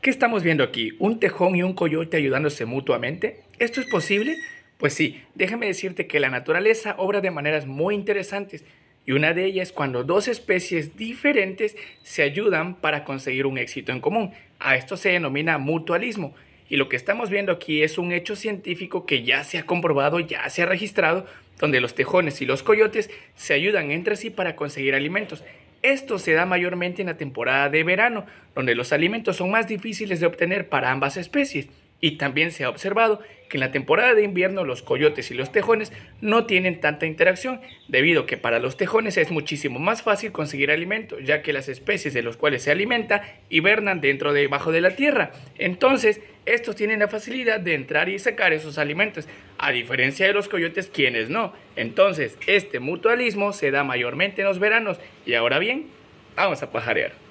¿Qué estamos viendo aquí? ¿Un tejón y un coyote ayudándose mutuamente? ¿Esto es posible? Pues sí, déjame decirte que la naturaleza obra de maneras muy interesantes y una de ellas es cuando dos especies diferentes se ayudan para conseguir un éxito en común. A esto se denomina mutualismo y lo que estamos viendo aquí es un hecho científico que ya se ha comprobado, ya se ha registrado, donde los tejones y los coyotes se ayudan entre sí para conseguir alimentos. Esto se da mayormente en la temporada de verano, donde los alimentos son más difíciles de obtener para ambas especies. Y también se ha observado que en la temporada de invierno los coyotes y los tejones no tienen tanta interacción, debido a que para los tejones es muchísimo más fácil conseguir alimento, ya que las especies de los cuales se alimenta hibernan dentro de debajo de la tierra. Entonces, estos tienen la facilidad de entrar y sacar esos alimentos, a diferencia de los coyotes quienes no. Entonces, este mutualismo se da mayormente en los veranos. Y ahora bien, vamos a pajarear.